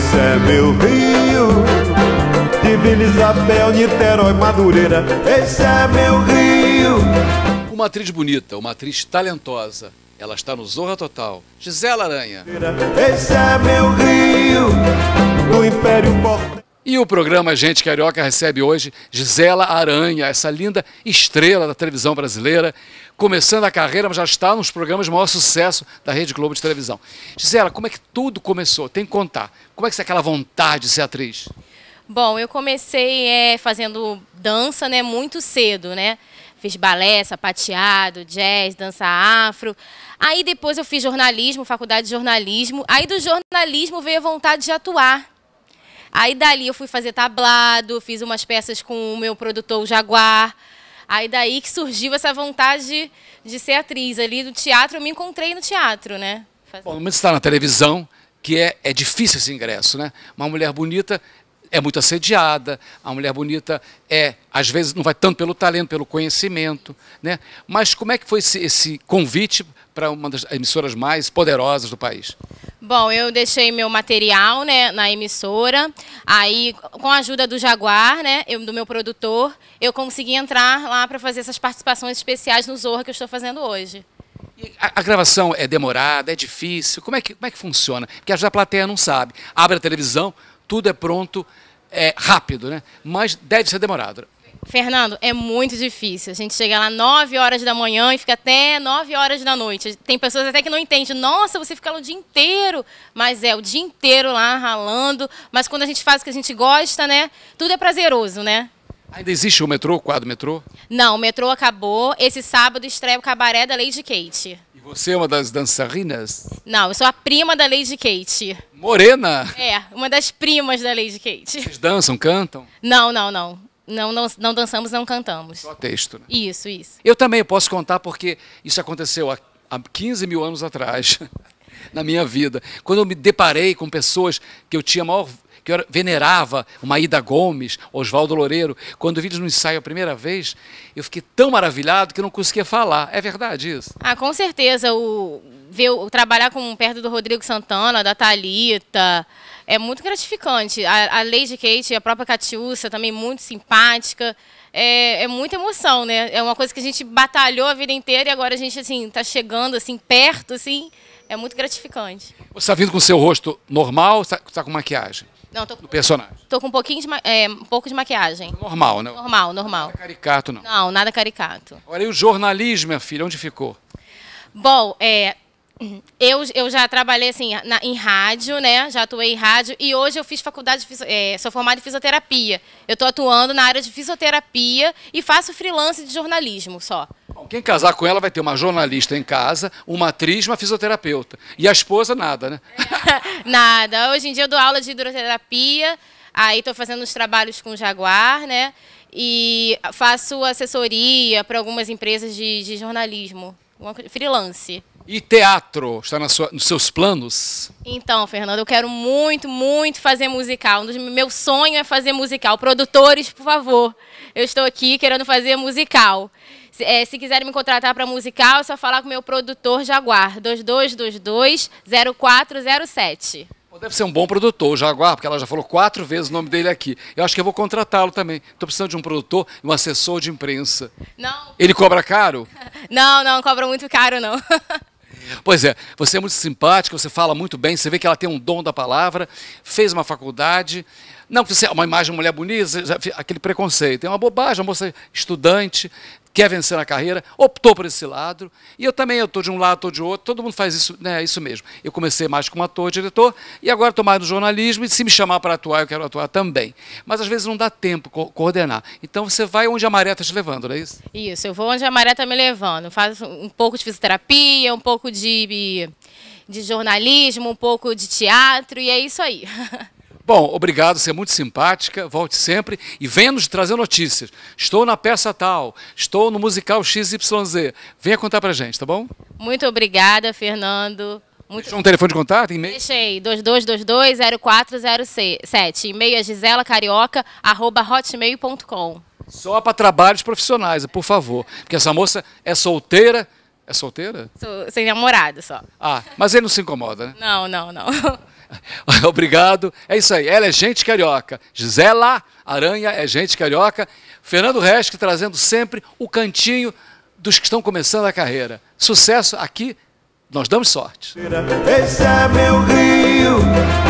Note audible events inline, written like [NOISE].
esse é meu rio De Vila Isabel, Niterói, Madureira Esse é meu rio Uma atriz bonita, uma atriz talentosa ela está no Zorra Total. Gisela Aranha. Esse é meu rio do Império Porto. E o programa Gente Carioca recebe hoje Gisela Aranha, essa linda estrela da televisão brasileira, começando a carreira, mas já está nos programas de maior sucesso da Rede Globo de televisão. Gisela, como é que tudo começou? Tem que contar. Como é que você é aquela vontade de ser atriz? Bom, eu comecei é, fazendo dança né, muito cedo, né? Fiz balé, sapateado, jazz, dança afro. Aí depois eu fiz jornalismo, faculdade de jornalismo. Aí do jornalismo veio a vontade de atuar. Aí dali eu fui fazer tablado, fiz umas peças com o meu produtor o Jaguar. Aí daí que surgiu essa vontade de, ser atriz ali do teatro, eu me encontrei no teatro, né? Bom, no momento está na televisão, que é, é difícil esse ingresso, né? Uma mulher bonita é muito assediada, a mulher bonita é, às vezes, não vai tanto pelo talento, pelo conhecimento. Né? Mas como é que foi esse, esse convite para uma das emissoras mais poderosas do país? Bom, eu deixei meu material né, na emissora. Aí, com a ajuda do Jaguar, né, eu, do meu produtor, eu consegui entrar lá para fazer essas participações especiais no Zorra que eu estou fazendo hoje. A, a, gravação é demorada, é difícil? Como é que, como é que funciona? Porque a plateia não sabe. Abre a televisão, tudo é pronto, é rápido, né? mas deve ser demorado. Fernando, é muito difícil. A gente chega lá 9 horas da manhã e fica até 9 horas da noite. Tem pessoas até que não entendem. Nossa, você fica lá o dia inteiro. Mas é, o dia inteiro lá ralando. Mas quando a gente faz o que a gente gosta, né? Tudo é prazeroso, né? Ainda existe o metrô, o quadro metrô? Não, o metrô acabou. Esse sábado estreia o cabaré da Lady Kate. E você é uma das dançarinas? Não, eu sou a prima da Lady Kate. Morena? É, uma das primas da Lady Kate. Vocês dançam, cantam? Não, não, não. Não, não, não dançamos, não cantamos. Só texto. Né? Isso, isso. Eu também posso contar porque isso aconteceu há, há 15 mil anos atrás, [LAUGHS] na minha vida. Quando eu me deparei com pessoas que eu tinha maior que eu venerava uma Ida Gomes, Oswaldo Loureiro. Quando vi eles no ensaio a primeira vez, eu fiquei tão maravilhado que eu não conseguia falar. É verdade isso? Ah, com certeza. O, ver, o trabalhar com perto do Rodrigo Santana, da Talita, é muito gratificante. A, a Lady Kate, a própria Catiúcia, também muito simpática. É, é, muita emoção, né? É uma coisa que a gente batalhou a vida inteira e agora a gente, assim, tá chegando, assim, perto, assim. É muito gratificante. Você está vindo com o seu rosto normal ou está tá com maquiagem? Não, tô com, do personagem. Tô com um pouquinho de, é, um pouco de maquiagem. Normal, né? Normal, normal. Nada caricato, não. Não, nada caricato. Olha, e o jornalismo, minha filha, onde ficou? Bom, é, eu, eu já trabalhei assim na, em rádio, né? Já atuei em rádio e hoje eu fiz faculdade, de, é, sou formada em fisioterapia. Eu estou atuando na área de fisioterapia e faço freelance de jornalismo só. Quem casar com ela vai ter uma jornalista em casa, uma atriz, uma fisioterapeuta e a esposa nada, né? É, [LAUGHS] nada. Hoje em dia eu dou aula de hidroterapia, aí estou fazendo os trabalhos com o Jaguar, né? E faço assessoria para algumas empresas de, de jornalismo, freelance. E teatro está sua, nos seus planos? Então, Fernando, eu quero muito, muito fazer musical. meu sonho é fazer musical. Produtores, por favor, eu estou aqui querendo fazer musical. Se, é, se quiserem me contratar para musical, é só falar com meu produtor Jaguar, 2222-0407. Deve ser um bom produtor, o Jaguar, porque ela já falou quatro vezes o nome dele aqui. Eu acho que eu vou contratá-lo também. Estou precisando de um produtor e um assessor de imprensa. Não. Ele cobra caro? [LAUGHS] Não, não, cobra muito caro, não. [LAUGHS] Pois é, você é muito simpática, você fala muito bem, você vê que ela tem um dom da palavra, fez uma faculdade, não, você é uma imagem de mulher bonita, aquele preconceito. É uma bobagem, Uma moça estudante, quer vencer na carreira, optou por esse lado. E eu também, eu estou de um lado, estou de outro, todo mundo faz isso, né, isso mesmo. Eu comecei mais como ator, diretor, e agora estou mais no jornalismo, e se me chamar para atuar, eu quero atuar também. Mas às vezes não dá tempo co coordenar. Então você vai onde a maré está te levando, não é isso? Isso, eu vou onde a maré está me levando. Faço um pouco de fisioterapia, um pouco de de jornalismo, um pouco de teatro, e é isso aí. [LAUGHS] Bom, obrigado, você é muito simpática, volte sempre e venha nos trazer notícias. Estou na peça tal, estou no musical XYZ. Venha contar pra gente, tá bom? Muito obrigada, Fernando. Muito... Deixou um telefone de contato? E-mail? Deixei, 2222-0407. E-mail é hotmail.com. Só para trabalhos profissionais, por favor. Porque essa moça é solteira. É solteira? Sou, sem namorado só. Ah, mas ele não se incomoda, né? Não, não, não. [LAUGHS] Obrigado. É isso aí. Ela é gente carioca. Gisela Aranha é gente carioca. Fernando Resch trazendo sempre o cantinho dos que estão começando a carreira. Sucesso aqui, nós damos sorte. Esse é meu rio.